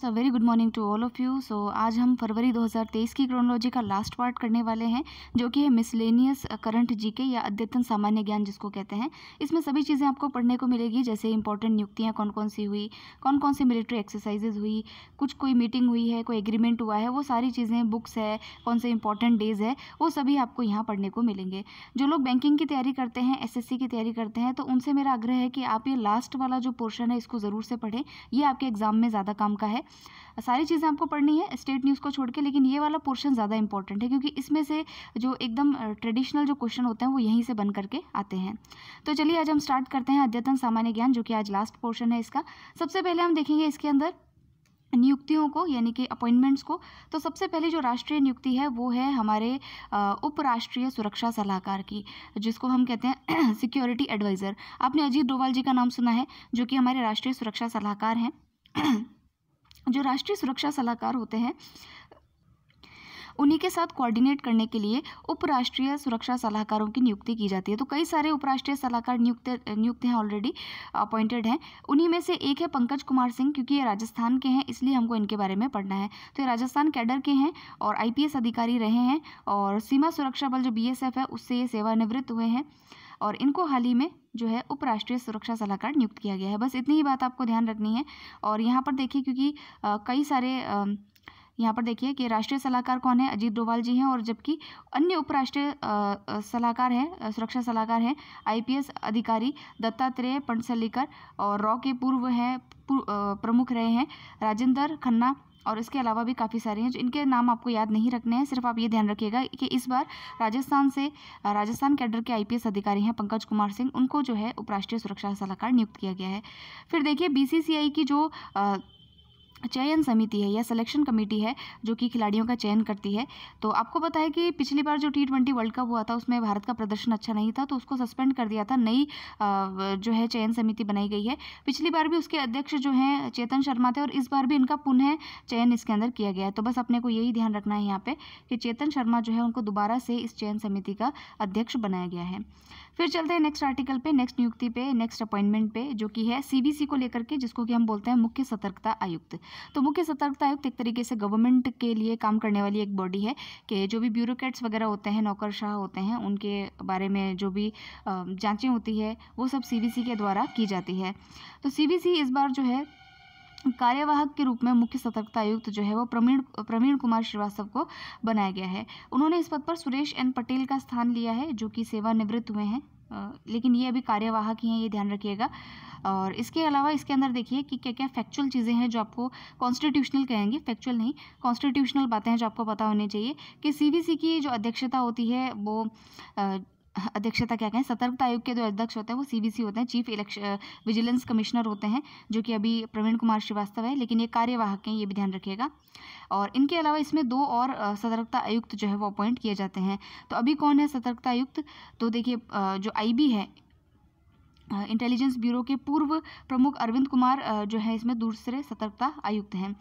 friends uh very good morning to all of you so आज हम फरवरी 2023 की chronology का लास्ट पार्ट करने वाले हैं जो कि है मिसलेनियस करंट जीके या अद्यतन सामान्य ज्ञान जिसको कहते हैं इसमें सभी चीज़ें आपको पढ़ने को मिलेगी जैसे इंपॉर्टेंट नियुक्तियाँ कौन कौन सी हुई कौन कौन सी मिलिट्री एक्सरसाइजेज हुई कुछ कोई मीटिंग हुई है कोई एग्रीमेंट हुआ है वो सारी चीज़ें बुक्स है कौन से इंपॉर्टेंट डेज है वो सभी आपको यहाँ पढ़ने को मिलेंगे जो लोग बैंकिंग की तैयारी करते हैं एस की तैयारी करते हैं तो उनसे मेरा आग्रह है कि आप ये लास्ट वाला जो पोर्शन है इसको ज़रूर से पढ़ें ये आपके एग्ज़ाम में ज़्यादा काम का है सारी चीज़ें आपको पढ़नी है स्टेट न्यूज़ को छोड़ के लेकिन ये वाला पोर्शन ज़्यादा इंपॉर्टेंट है क्योंकि इसमें से जो एकदम ट्रेडिशनल जो क्वेश्चन होते हैं वो यहीं से बन करके आते हैं तो चलिए आज हम स्टार्ट करते हैं अद्यतन सामान्य ज्ञान जो कि आज लास्ट पोर्शन है इसका सबसे पहले हम देखेंगे इसके अंदर नियुक्तियों को यानी कि अपॉइंटमेंट्स को तो सबसे पहले जो राष्ट्रीय नियुक्ति है वो है हमारे उपराष्ट्रीय सुरक्षा सलाहकार की जिसको हम कहते हैं सिक्योरिटी एडवाइज़र आपने अजीत डोवाल जी का नाम सुना है जो कि हमारे राष्ट्रीय सुरक्षा सलाहकार हैं जो राष्ट्रीय सुरक्षा सलाहकार होते हैं उन्हीं के साथ कोऑर्डिनेट करने के लिए उपराष्ट्रीय सुरक्षा सलाहकारों की नियुक्ति की जाती है तो कई सारे उपराष्ट्रीय सलाहकार नियुक्त नियुक्त हैं ऑलरेडी अपॉइंटेड हैं उन्हीं में से एक है पंकज कुमार सिंह क्योंकि ये राजस्थान के हैं इसलिए हमको इनके बारे में पढ़ना है तो ये राजस्थान कैडर के हैं और आई अधिकारी रहे हैं और सीमा सुरक्षा बल जो बी है उससे ये सेवानिवृत्त हुए हैं और इनको हाल ही में जो है उपराष्ट्रीय सुरक्षा सलाहकार नियुक्त किया गया है बस इतनी ही बात आपको ध्यान रखनी है और यहाँ पर देखिए क्योंकि कई सारे यहाँ पर देखिए कि राष्ट्रीय सलाहकार कौन है अजीत डोभाल जी हैं और जबकि अन्य उपराष्ट्रीय सलाहकार हैं सुरक्षा सलाहकार हैं आईपीएस अधिकारी दत्तात्रेय पंडसलीकर और रॉ के पूर्व हैं प्रमुख रहे हैं राजेंद्र खन्ना और इसके अलावा भी काफ़ी सारे हैं इनके नाम आपको याद नहीं रखने हैं सिर्फ आप ये ध्यान रखिएगा कि इस बार राजस्थान से राजस्थान कैडर के आईपीएस अधिकारी हैं पंकज कुमार सिंह उनको जो है उपराष्ट्रीय सुरक्षा सलाहकार नियुक्त किया गया है फिर देखिए बीसीसीआई की जो चयन समिति है या सिलेक्शन कमेटी है जो कि खिलाड़ियों का चयन करती है तो आपको पता है कि पिछली बार जो टी ट्वेंटी वर्ल्ड कप हुआ था उसमें भारत का प्रदर्शन अच्छा नहीं था तो उसको सस्पेंड कर दिया था नई जो है चयन समिति बनाई गई है पिछली बार भी उसके अध्यक्ष जो हैं चेतन शर्मा थे और इस बार भी इनका पुनः चयन इसके अंदर किया गया है तो बस अपने को यही ध्यान रखना है यहाँ पर कि चेतन शर्मा जो है उनको दोबारा से इस चयन समिति का अध्यक्ष बनाया गया है फिर चलते हैं नेक्स्ट आर्टिकल पे नेक्स्ट नियुक्ति पे नेक्स्ट अपॉइंटमेंट पे जो कि है सीबीसी को लेकर के जिसको कि हम बोलते हैं मुख्य सतर्कता आयुक्त तो मुख्य सतर्कता आयुक्त एक तरीके से गवर्नमेंट के लिए काम करने वाली एक बॉडी है कि जो भी ब्यूरोक्रेट्स वगैरह होते हैं नौकरशाह होते हैं उनके बारे में जो भी जाँचें होती है वो सब सी के द्वारा की जाती है तो सी इस बार जो है कार्यवाहक के रूप में मुख्य सतर्कता आयुक्त जो है वो प्रवीण प्रवीण कुमार श्रीवास्तव को बनाया गया है उन्होंने इस पद पर सुरेश एन पटेल का स्थान लिया है जो कि सेवानिवृत्त हुए हैं लेकिन ये अभी कार्यवाहक ही हैं ये ध्यान रखिएगा और इसके अलावा इसके अंदर देखिए कि क्या क्या फैक्चुअल चीज़ें हैं जो आपको कॉन्स्टिट्यूशनल कहेंगे फैक्चुअल नहीं कॉन्स्टिट्यूशनल बातें हैं जो आपको पता होनी चाहिए कि सी की जो अध्यक्षता होती है वो अध्यक्षता क्या कहें सतर्कता आयोग के जो अध्यक्ष होते हैं वो सीबीसी होते हैं चीफ इलेक्शन विजिलेंस कमिश्नर होते हैं जो कि अभी प्रवीण कुमार श्रीवास्तव है लेकिन ये कार्यवाहक हैं ये भी ध्यान रखिएगा और इनके अलावा इसमें दो और सतर्कता आयुक्त जो है वो अपॉइंट किए जाते हैं तो अभी कौन है सतर्कता आयुक्त तो देखिए जो आई है इंटेलिजेंस ब्यूरो के पूर्व प्रमुख अरविंद कुमार जो है इसमें दूसरे सतर्कता आयुक्त हैं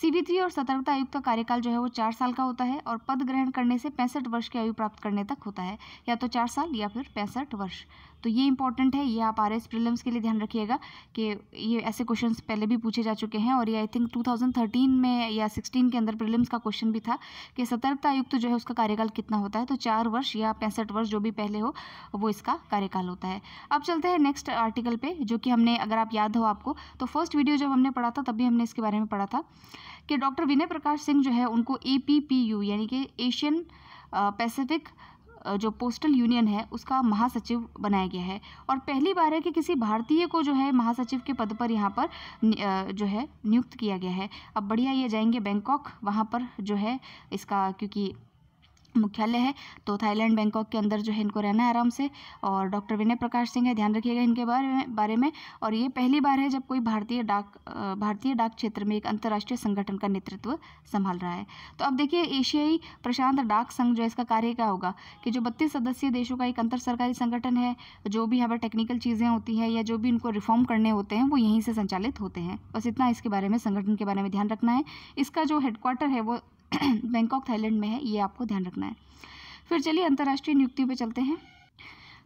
सी और सतर्कता आयुक्त का कार्यकाल जो है वो चार साल का होता है और पद ग्रहण करने से पैंसठ वर्ष की आयु प्राप्त करने तक होता है या तो चार साल या फिर पैंसठ वर्ष तो ये इंपॉर्टेंट है ये आप आर एस प्रिलिम्स के लिए ध्यान रखिएगा कि ये ऐसे क्वेश्चन पहले भी पूछे जा चुके हैं और ये आई थिंक 2013 में या 16 के अंदर प्रिलिम्स का क्वेश्चन भी था कि सतर्कता आयुक्त तो जो है उसका कार्यकाल कितना होता है तो चार वर्ष या पैंसठ वर्ष जो भी पहले हो वो इसका कार्यकाल होता है अब चलते हैं नेक्स्ट आर्टिकल पर जो कि हमने अगर आप याद हो आपको तो फर्स्ट वीडियो जब हमने पढ़ा था तभी हमने इसके बारे में पढ़ा था कि डॉक्टर विनय प्रकाश सिंह जो है उनको ए यानी कि एशियन पैसिफिक जो पोस्टल यूनियन है उसका महासचिव बनाया गया है और पहली बार है कि किसी भारतीय को जो है महासचिव के पद पर यहाँ पर जो है नियुक्त किया गया है अब बढ़िया ये जाएंगे बैंकॉक वहाँ पर जो है इसका क्योंकि मुख्यालय है तो थाईलैंड बैंकॉक के अंदर जो है इनको रहना है आराम से और डॉक्टर विनय प्रकाश सिंह है ध्यान रखिएगा इनके बारे में बारे में और ये पहली बार है जब कोई भारतीय डाक भारतीय डाक क्षेत्र में एक अंतर्राष्ट्रीय संगठन का नेतृत्व संभाल रहा है तो अब देखिए एशियाई प्रशांत डाक संघ जो है इसका कार्य क्या होगा कि जो बत्तीस सदस्यीय देशों का एक अंतर सरकारी संगठन है जो भी यहाँ पर टेक्निकल चीज़ें होती हैं या जो भी इनको रिफॉर्म करने होते हैं वो यहीं से संचालित होते हैं बस इतना इसके बारे में संगठन के बारे में ध्यान रखना है इसका जो हेडक्वार्टर है वो बैंकॉक थाईलैंड में है ये आपको ध्यान रखना है फिर चलिए अंतर्राष्ट्रीय नियुक्तियों पर चलते हैं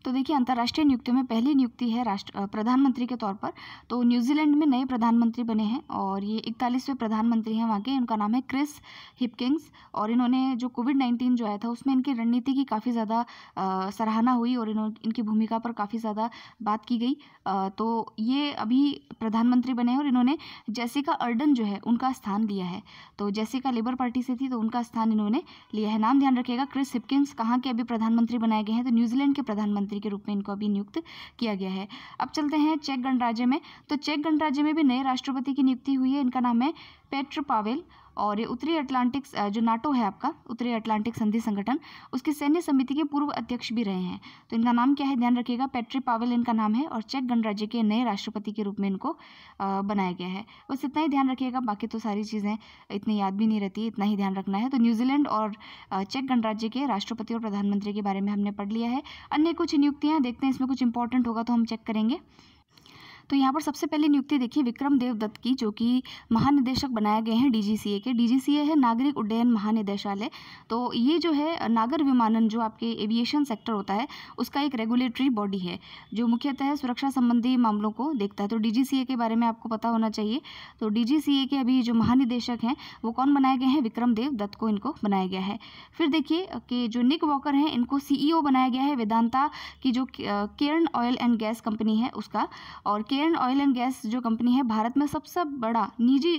तो देखिए अंतर्राष्ट्रीय नियुक्तियों में पहली नियुक्ति है राष्ट्र प्रधानमंत्री के तौर पर तो न्यूजीलैंड में नए प्रधानमंत्री बने हैं और ये इकतालीसवें प्रधानमंत्री हैं वहाँ के उनका नाम है क्रिस हिपकिंग्स और इन्होंने जो कोविड नाइन्टीन जो आया था उसमें इनकी रणनीति की काफ़ी ज़्यादा सराहना हुई और इन्होंने इनकी भूमिका पर काफ़ी ज़्यादा बात की गई तो ये अभी प्रधानमंत्री बने हैं और इन्होंने जैसिका अर्डन जो है उनका स्थान लिया है तो जैसिका लेबर पार्टी से थी तो उनका स्थान इन्होंने लिया है नाम ध्यान रखिएगा क्रिस हिपकिंग्स कहाँ के अभी प्रधानमंत्री बनाए गए हैं तो न्यूजीलैंड के प्रधानमंत्री मंत्री के रूप में इनको अभी नियुक्त किया गया है अब चलते हैं चेक गणराज्य में तो चेक गणराज्य में भी नए राष्ट्रपति की नियुक्ति हुई है इनका नाम है पेट्र पावेल और ये उत्तरी अटलांटिक जो नाटो है आपका उत्तरी अटलांटिक संधि संगठन उसकी सैन्य समिति के पूर्व अध्यक्ष भी रहे हैं तो इनका नाम क्या है ध्यान रखिएगा पैट्री पावेल इनका नाम है और चेक गणराज्य के नए राष्ट्रपति के रूप में इनको बनाया गया है बस इतना ही ध्यान रखिएगा बाकी तो सारी चीज़ें इतनी याद भी नहीं रहती इतना ही ध्यान रखना है तो न्यूजीलैंड और चेक गणराज्य के राष्ट्रपति और प्रधानमंत्री के बारे में हमने पढ़ लिया है अन्य कुछ नियुक्तियाँ देखते हैं इसमें कुछ इंपॉर्टेंट होगा तो हम चेक करेंगे तो यहाँ पर सबसे पहले नियुक्ति देखिए विक्रम देवदत्त की जो कि महानिदेशक बनाए गए हैं डीजीसीए के डीजीसीए है नागरिक उड्डयन महानिदेशालय तो ये जो है नागर विमानन जो आपके एविएशन सेक्टर होता है उसका एक रेगुलेटरी बॉडी है जो मुख्यतः सुरक्षा संबंधी मामलों को देखता है तो डी के बारे में आपको पता होना चाहिए तो डी के अभी जो महानिदेशक हैं वो कौन बनाए गए हैं विक्रम देव दत्त को इनको बनाया गया है फिर देखिए कि जो निक वॉकर हैं इनको सीईओ बनाया गया है वेदांता की जो Cairn oil and gas company है उसका और के केरन ऑयल एंड गैस जो कंपनी है भारत में सबसे बड़ा निजी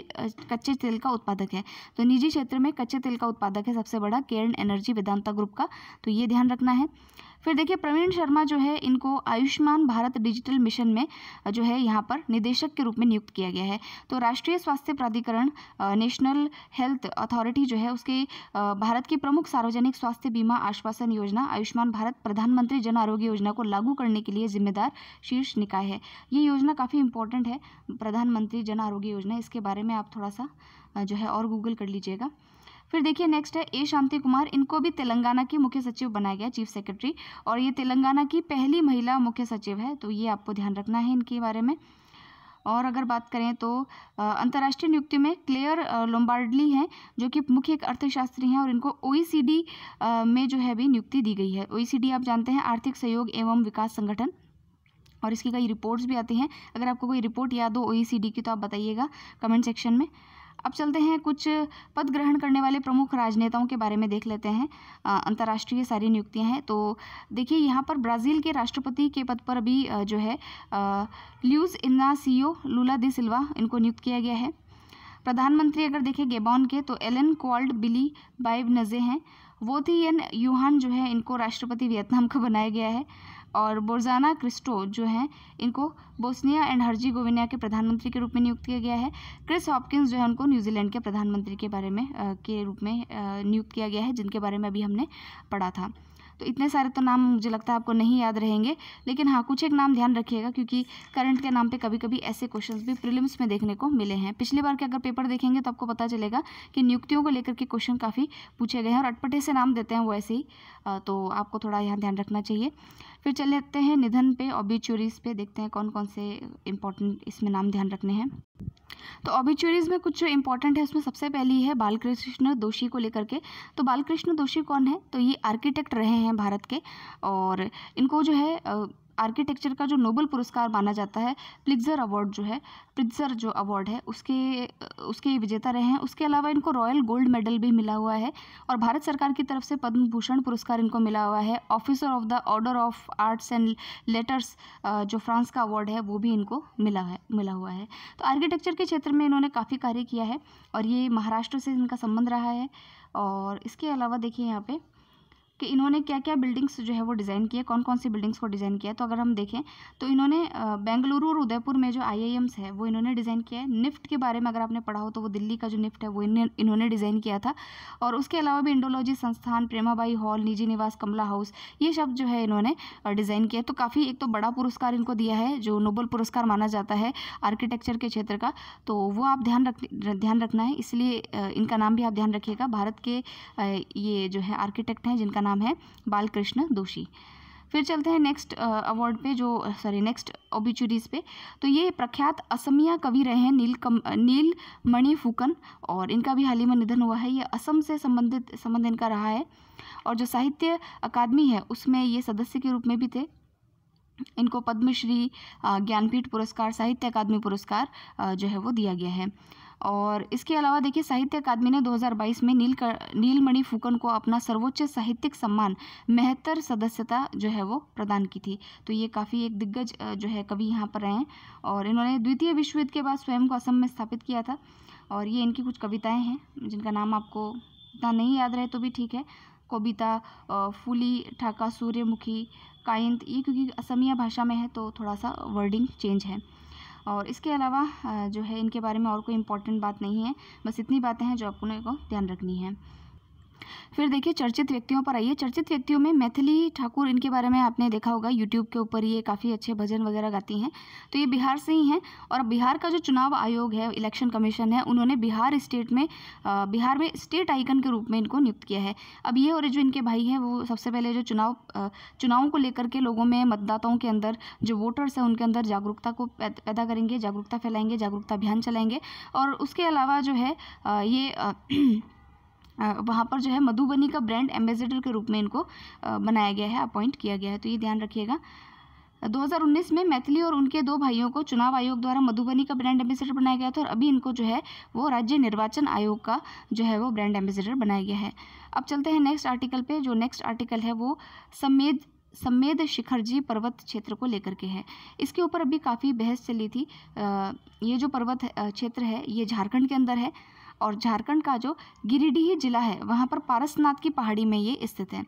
कच्चे तेल का उत्पादक है तो निजी क्षेत्र में कच्चे तेल का उत्पादक है सबसे बड़ा केरन एनर्जी वेदांता ग्रुप का तो ये ध्यान रखना है फिर देखिए प्रवीण शर्मा जो है इनको आयुष्मान भारत डिजिटल मिशन में जो है यहाँ पर निदेशक के रूप में नियुक्त किया गया है तो राष्ट्रीय स्वास्थ्य प्राधिकरण नेशनल हेल्थ अथॉरिटी जो है उसके भारत की प्रमुख सार्वजनिक स्वास्थ्य बीमा आश्वासन योजना आयुष्मान भारत प्रधानमंत्री जन आरोग्य योजना को लागू करने के लिए जिम्मेदार शीर्ष निकाय है ये योजना काफ़ी इंपॉर्टेंट है प्रधानमंत्री जन आरोग्य योजना इसके बारे में आप थोड़ा सा जो है और गूगल कर लीजिएगा फिर देखिए नेक्स्ट है ए शांति कुमार इनको भी तेलंगाना की मुख्य सचिव बनाया गया चीफ सेक्रेटरी और ये तेलंगाना की पहली महिला मुख्य सचिव है तो ये आपको ध्यान रखना है इनके बारे में और अगर बात करें तो अंतर्राष्ट्रीय नियुक्ति में क्लेयर लोम्बार्डली हैं जो कि मुख्य एक अर्थशास्त्री हैं और इनको ओईसीडी में जो है भी नियुक्ति दी गई है ओईसीडी आप जानते हैं आर्थिक सहयोग एवं विकास संगठन और इसकी कई रिपोर्ट्स भी आती हैं अगर आपको कोई रिपोर्ट याद हो ओईसीडी की तो आप बताइएगा कमेंट सेक्शन में अब चलते हैं कुछ पद ग्रहण करने वाले प्रमुख राजनेताओं के बारे में देख लेते हैं अंतर्राष्ट्रीय सारी नियुक्तियां हैं तो देखिए यहाँ पर ब्राज़ील के राष्ट्रपति के पद पर अभी जो है ल्यूज सीओ लूला दी सिल्वा इनको नियुक्त किया गया है प्रधानमंत्री अगर देखें गेबॉन के तो एलन क्वाल्ड बिली बाइब नजे हैं वो थी एन यूहान जो है इनको राष्ट्रपति वियतनाम का बनाया गया है और बोर्जाना क्रिस्टो जो हैं इनको बोस्निया एंड हर्जी गोविनिया के प्रधानमंत्री के रूप में नियुक्त किया गया है क्रिस हॉपकिंस जो है उनको न्यूजीलैंड के प्रधानमंत्री के बारे में आ, के रूप में नियुक्त किया गया है जिनके बारे में अभी हमने पढ़ा था तो इतने सारे तो नाम मुझे लगता है आपको नहीं याद रहेंगे लेकिन हाँ कुछ एक नाम ध्यान रखिएगा क्योंकि करंट के नाम पे कभी कभी ऐसे क्वेश्चंस भी प्रीलिम्स में देखने को मिले हैं पिछली बार के अगर पेपर देखेंगे तो आपको पता चलेगा कि नियुक्तियों को लेकर के क्वेश्चन काफ़ी पूछे गए हैं और अटपटे से नाम देते हैं वो ऐसे ही तो आपको थोड़ा यहाँ ध्यान रखना चाहिए फिर चले जाते हैं निधन पे ऑबिचुरीज पे देखते हैं कौन कौन से इंपॉर्टेंट इसमें नाम ध्यान रखने हैं तो ऑबिचुरीज में कुछ जो इंपॉर्टेंट है उसमें सबसे पहली है बालकृष्ण दोषी को लेकर के तो बालकृष्ण दोषी कौन है तो ये आर्किटेक्ट रहे हैं भारत के और इनको जो है आर्किटेक्चर का जो नोबल पुरस्कार माना जाता है प्लिग्जर अवार्ड जो है प्लिग्जर जो अवार्ड है उसके उसके विजेता रहे हैं उसके अलावा इनको रॉयल गोल्ड मेडल भी मिला हुआ है और भारत सरकार की तरफ से पद्म भूषण पुरस्कार इनको मिला हुआ है officer of the order of arts and letters जो फ्रांस का अवार्ड है वो भी इनको मिला है मिला हुआ है तो आर्किटेक्चर के क्षेत्र में इन्होंने काफ़ी कार्य किया है और ये महाराष्ट्र से इनका संबंध रहा है और इसके अलावा देखिए यहाँ पर कि इन्होंने क्या क्या बिल्डिंग्स जो है वो डिज़ाइन किया कौन कौन सी बिल्डिंग्स को डिज़ाइन किया तो अगर हम देखें तो इन्होंने बेंगलुरु और उदयपुर में जो आई है वो इन्होंने डिज़ाइन किया है निफ्ट के बारे में अगर आपने पढ़ा हो तो वो दिल्ली का जो निफ्ट है वो इन्होंने डिज़ाइन किया था और उसके अलावा भी इंडोलॉजी संस्थान प्रेमाबाई हॉल निजी निवास कमला हाउस ये शब्द जो है इन्होंने डिज़ाइन किया तो काफ़ी एक तो बड़ा पुरस्कार इनको दिया है जो नोबल पुरस्कार माना जाता है आर्किटेक्चर के क्षेत्र का तो वो आप ध्यान रख ध्यान रखना है इसलिए इनका नाम भी आप ध्यान रखिएगा भारत के ये जो है आर्किटेक्ट हैं जिनका नाम है बालकृष्ण दोषी फिर चलते हैं नेक्स्ट अवार्ड पे जो सॉरी नेक्स्ट ओबिचुरीज पे तो ये प्रख्यात असमिया कवि रहे हैं नील कम नील मणि फूकन और इनका भी हाल ही में निधन हुआ है ये असम से संबंधित संबंध इनका रहा है और जो साहित्य अकादमी है उसमें ये सदस्य के रूप में भी थे इनको पद्मश्री ज्ञानपीठ पुरस्कार साहित्य अकादमी पुरस्कार जो है वो दिया गया है और इसके अलावा देखिए साहित्य अकादमी ने 2022 में नील नीलमणि फुकन को अपना सर्वोच्च साहित्यिक सम्मान मेहतर सदस्यता जो है वो प्रदान की थी तो ये काफ़ी एक दिग्गज जो है कवि यहाँ पर रहे हैं और इन्होंने द्वितीय विश्व युद्ध के बाद स्वयं को असम में स्थापित किया था और ये इनकी कुछ कविताएँ हैं जिनका नाम आपको इतना नहीं याद रहे तो भी ठीक है कविता फूली ठाका सूर्यमुखी कायंत ये क्योंकि असमिया भाषा में है तो थोड़ा सा वर्डिंग चेंज है और इसके अलावा जो है इनके बारे में और कोई इंपॉर्टेंट बात नहीं है बस इतनी बातें हैं जो आपको ध्यान रखनी है फिर देखिए चर्चित व्यक्तियों पर आइए चर्चित व्यक्तियों में मैथिली ठाकुर इनके बारे में आपने देखा होगा यूट्यूब के ऊपर ये काफ़ी अच्छे भजन वगैरह गाती हैं तो ये बिहार से ही हैं और बिहार का जो चुनाव आयोग है इलेक्शन कमीशन है उन्होंने बिहार स्टेट में बिहार में स्टेट आइकन के रूप में इनको नियुक्त किया है अब ये और जो इनके भाई हैं वो सबसे पहले जो चुनाव चुनावों को लेकर के लोगों में मतदाताओं के अंदर जो वोटर्स हैं उनके अंदर जागरूकता को पैदा करेंगे जागरूकता फैलाएंगे जागरूकता अभियान चलाएंगे और उसके अलावा जो है ये वहाँ पर जो है मधुबनी का ब्रांड एम्बेसडर के रूप में इनको बनाया गया है अपॉइंट किया गया है तो ये ध्यान रखिएगा 2019 में मैथिली और उनके दो भाइयों को चुनाव आयोग द्वारा मधुबनी का ब्रांड एम्बेसडर बनाया गया था और अभी इनको जो है वो राज्य निर्वाचन आयोग का जो है वो ब्रांड एम्बेसडर बनाया गया है अब चलते हैं नेक्स्ट आर्टिकल पर जो नेक्स्ट आर्टिकल है वो समेद शिखर शिखरजी पर्वत क्षेत्र को लेकर के है इसके ऊपर अभी काफ़ी बहस चली थी ये जो पर्वत क्षेत्र है ये झारखंड के अंदर है और झारखंड का जो गिरिडीह जिला है वहाँ पर पारसनाथ की पहाड़ी में ये स्थित है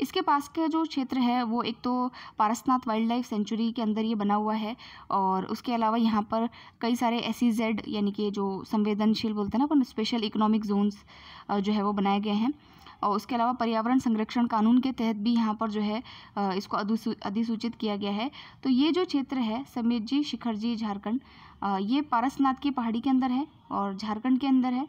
इसके पास का जो क्षेत्र है वो एक तो पारसनाथ वाइल्ड लाइफ सेंचुरी के अंदर ये बना हुआ है और उसके अलावा यहाँ पर कई सारे एस जेड e यानी कि जो संवेदनशील बोलते हैं ना अपन स्पेशल इकोनॉमिक जोन्स जो है वो बनाए गए हैं और उसके अलावा पर्यावरण संरक्षण कानून के तहत भी यहाँ पर जो है इसको अधिसूचित किया गया है तो ये जो क्षेत्र है समीर जी शिखर जी झारखंड ये पारसनाथ की पहाड़ी के अंदर है और झारखंड के अंदर है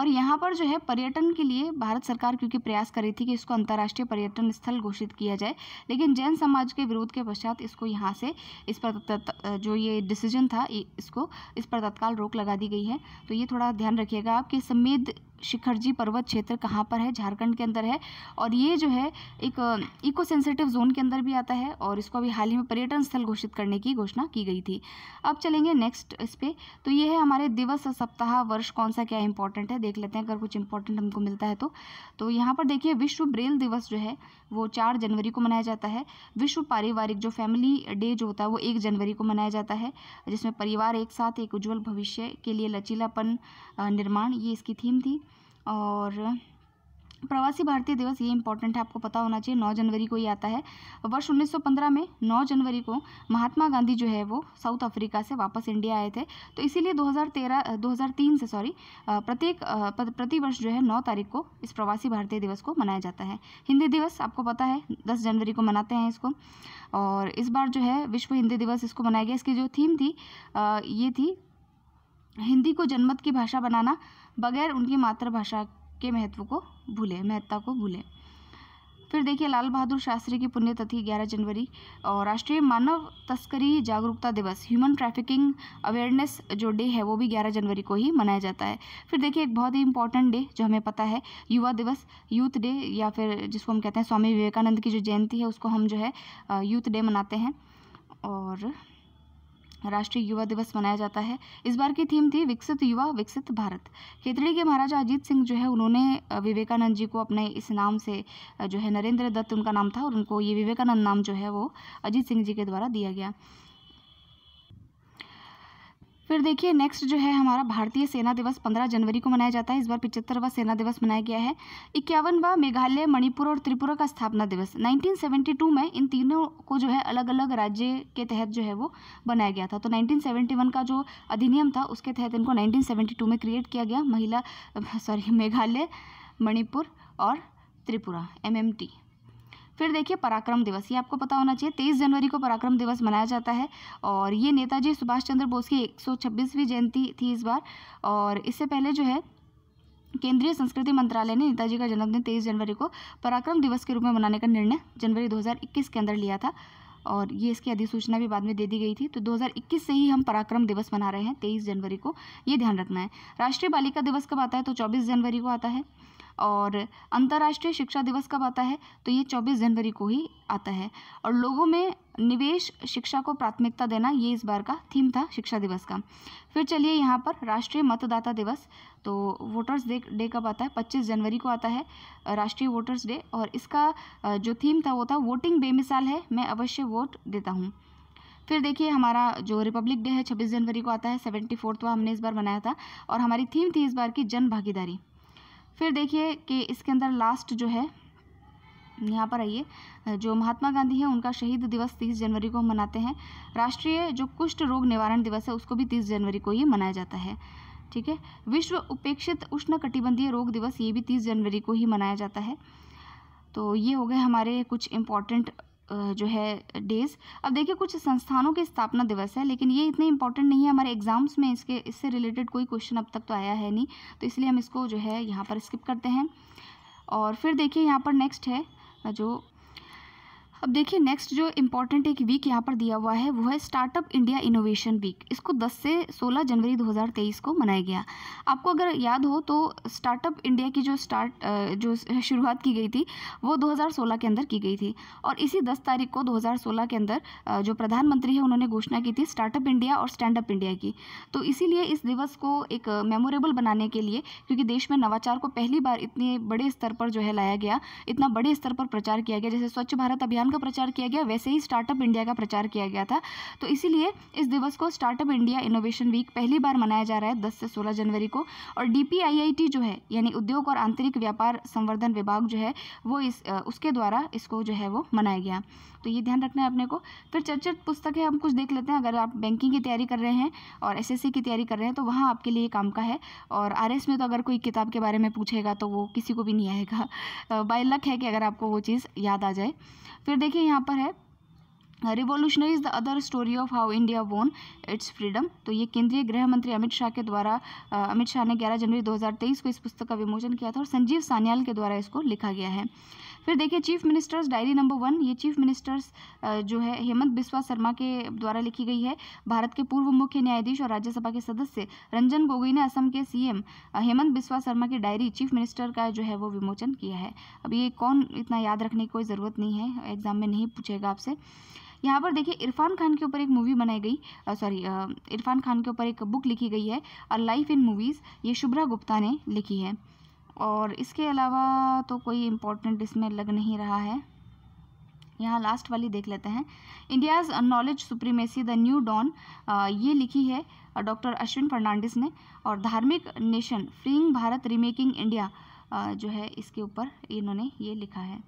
और यहाँ पर जो है पर्यटन के लिए भारत सरकार क्योंकि प्रयास कर रही थी कि इसको अंतर्राष्ट्रीय पर्यटन स्थल घोषित किया जाए लेकिन जैन समाज के विरोध के पश्चात इसको यहाँ से इस पर जो ये डिसीजन था इसको इस पर तत्काल रोक लगा दी गई है तो ये थोड़ा ध्यान रखिएगा आप कि समेत शिखरजी पर्वत क्षेत्र कहाँ पर है झारखंड के अंदर है और ये जो है एक इको सेंसिटिव जोन के अंदर भी आता है और इसको अभी हाल ही में पर्यटन स्थल घोषित करने की घोषणा की गई थी अब चलेंगे नेक्स्ट इस पर तो ये है हमारे दिवस सप्ताह वर्ष कौन सा क्या इंपॉर्टेंट है देख लेते हैं अगर कुछ इंपॉर्टेंट हमको मिलता है तो तो यहाँ पर देखिए विश्व ब्रेल दिवस जो है वो चार जनवरी को मनाया जाता है विश्व पारिवारिक जो फैमिली डे जो होता है वो एक जनवरी को मनाया जाता है जिसमें परिवार एक साथ एक उज्जवल भविष्य के लिए लचीलापन निर्माण ये इसकी थीम थी और प्रवासी भारतीय दिवस ये इंपॉर्टेंट है आपको पता होना चाहिए 9 जनवरी को ही आता है वर्ष 1915 में 9 जनवरी को महात्मा गांधी जो है वो साउथ अफ्रीका से वापस इंडिया आए थे तो इसीलिए 2013 2003 से सॉरी प्रत्येक प्रतिवर्ष जो है 9 तारीख को इस प्रवासी भारतीय दिवस को मनाया जाता है हिंदी दिवस आपको पता है दस जनवरी को मनाते हैं इसको और इस बार जो है विश्व हिंदी दिवस इसको मनाया गया इसकी जो थीम थी ये थी हिंदी को जनमत की भाषा बनाना बगैर उनकी मातृभाषा के महत्व को भूले महत्ता को भूले फिर देखिए लाल बहादुर शास्त्री की पुण्यतिथि 11 जनवरी और राष्ट्रीय मानव तस्करी जागरूकता दिवस ह्यूमन ट्रैफिकिंग अवेयरनेस जो डे है वो भी 11 जनवरी को ही मनाया जाता है फिर देखिए एक बहुत ही इंपॉर्टेंट डे जो हमें पता है युवा दिवस यूथ डे या फिर जिसको हम कहते हैं स्वामी विवेकानंद की जो जयंती है उसको हम जो है यूथ डे मनाते हैं और राष्ट्रीय युवा दिवस मनाया जाता है इस बार की थीम थी विकसित युवा विकसित भारत खेतड़ी के महाराजा अजीत सिंह जो है उन्होंने विवेकानंद जी को अपने इस नाम से जो है नरेंद्र दत्त उनका नाम था और उनको ये विवेकानंद नाम जो है वो अजीत सिंह जी के द्वारा दिया गया फिर देखिए नेक्स्ट जो है हमारा भारतीय सेना दिवस पंद्रह जनवरी को मनाया जाता है इस बार पिचहत्तरवा सेना दिवस मनाया गया है इक्यावनवा मेघालय मणिपुर और त्रिपुरा का स्थापना दिवस 1972 में इन तीनों को जो है अलग अलग राज्य के तहत जो है वो बनाया गया था तो 1971 का जो अधिनियम था उसके तहत इनको नाइनटीन में क्रिएट किया गया महिला सॉरी मेघालय मणिपुर और त्रिपुरा एम फिर देखिए पराक्रम दिवस ये आपको पता होना चाहिए तेईस जनवरी को पराक्रम दिवस मनाया जाता है और ये नेताजी सुभाष चंद्र बोस की एक जयंती थी इस बार और इससे पहले जो है केंद्रीय संस्कृति मंत्रालय ने नेताजी का जन्मदिन तेईस जनवरी को पराक्रम दिवस के रूप में मनाने का निर्णय जनवरी 2021 के अंदर लिया था और ये इसकी अधिसूचना भी बाद में दे दी गई थी तो 2021 से ही हम पराक्रम दिवस मना रहे हैं 23 जनवरी को ये ध्यान रखना है राष्ट्रीय बालिका दिवस कब आता है तो 24 जनवरी को आता है और अंतर्राष्ट्रीय शिक्षा दिवस कब आता है तो ये चौबीस जनवरी को ही आता है और लोगों में निवेश शिक्षा को प्राथमिकता देना ये इस बार का थीम था शिक्षा दिवस का फिर चलिए यहाँ पर राष्ट्रीय मतदाता दिवस तो वोटर्स डे डे कब आता है 25 जनवरी को आता है राष्ट्रीय वोटर्स डे और इसका जो थीम था वो था वोटिंग बेमिसाल है मैं अवश्य वोट देता हूँ फिर देखिए हमारा जो रिपब्लिक डे है 26 जनवरी को आता है सेवेंटी फोर्थ हमने इस बार मनाया था और हमारी थीम थी इस बार की जन भागीदारी फिर देखिए कि इसके अंदर लास्ट जो है यहाँ पर आइए जो महात्मा गांधी है उनका शहीद दिवस तीस जनवरी को मनाते हैं राष्ट्रीय जो कुष्ठ रोग निवारण दिवस है उसको भी तीस जनवरी को ही मनाया जाता है ठीक है विश्व उपेक्षित उष्ण कटिबंधीय रोग दिवस ये भी तीस जनवरी को ही मनाया जाता है तो ये हो गए हमारे कुछ इम्पॉर्टेंट जो है डेज़ अब देखिए कुछ संस्थानों के स्थापना दिवस है लेकिन ये इतने इंपॉर्टेंट नहीं है हमारे एग्जाम्स में इसके इससे रिलेटेड कोई क्वेश्चन अब तक तो आया है नहीं तो इसलिए हम इसको जो है यहाँ पर स्किप करते हैं और फिर देखिए यहाँ पर नेक्स्ट है जो अब देखिए नेक्स्ट जो इम्पोर्टेंट एक वीक यहाँ पर दिया हुआ है वो है स्टार्टअप इंडिया इनोवेशन वीक इसको 10 से 16 जनवरी 2023 को मनाया गया आपको अगर याद हो तो स्टार्टअप इंडिया की जो स्टार्ट जो शुरुआत की गई थी वो 2016 के अंदर की गई थी और इसी 10 तारीख को 2016 के अंदर जो प्रधानमंत्री है उन्होंने घोषणा की थी स्टार्टअप इंडिया और स्टैंड अप इंडिया की तो इसीलिए इस दिवस को एक मेमोरेबल बनाने के लिए क्योंकि देश में नवाचार को पहली बार इतने बड़े स्तर पर जो है लाया गया इतना बड़े स्तर पर प्रचार किया गया जैसे स्वच्छ भारत अभियान का प्रचार किया गया वैसे ही स्टार्टअप इंडिया का प्रचार किया गया था तो इसीलिए इस दिवस को स्टार्टअप इंडिया इनोवेशन वीक पहली बार मनाया जा रहा है दस से सोलह जनवरी को और डी जो है यानी उद्योग और आंतरिक व्यापार संवर्धन विभाग जो है वो इस उसके द्वारा इसको जो है वो मनाया गया तो ये ध्यान रखना है अपने को फिर चर्चित पुस्तक है हम कुछ देख लेते हैं अगर आप बैंकिंग की तैयारी कर रहे हैं और एसएससी की तैयारी कर रहे हैं तो वहाँ आपके लिए काम का है और आरएस में तो अगर कोई किताब के बारे में पूछेगा तो वो किसी को भी नहीं आएगा बाय लक है कि अगर आपको वो चीज़ याद आ जाए फिर देखिए यहाँ पर है revolutionary is the other story of how India won its freedom तो ये केंद्रीय गृह मंत्री अमित शाह के द्वारा अमित शाह ने 11 जनवरी 2023 को इस पुस्तक का विमोचन किया था और संजीव सान्याल के द्वारा इसको लिखा गया है फिर देखिए chief ministers diary number one ये चीफ मिनिस्टर्स जो है हेमंत बिस्वा शर्मा के द्वारा लिखी गई है भारत के पूर्व मुख्य न्यायाधीश और राज्यसभा के सदस्य रंजन गोगोई ने असम के सीएम हेमंत बिस्वा शर्मा की डायरी चीफ मिनिस्टर का जो है वो विमोचन किया है अब ये कौन इतना याद रखने की कोई ज़रूरत नहीं है एग्जाम में नहीं पूछेगा आपसे यहाँ पर देखिए इरफान खान के ऊपर एक मूवी बनाई गई सॉरी इरफान खान के ऊपर एक बुक लिखी गई है अ लाइफ इन मूवीज़ ये शुभ्रा गुप्ता ने लिखी है और इसके अलावा तो कोई इम्पोर्टेंट इसमें लग नहीं रहा है यहाँ लास्ट वाली देख लेते हैं India's knowledge supremacy the new dawn ये लिखी है डॉक्टर अश्विन फर्नांडिस ने और Dharmic nation freeing Bharat remaking India जो है इसके ऊपर इन्होंने ये लिखा है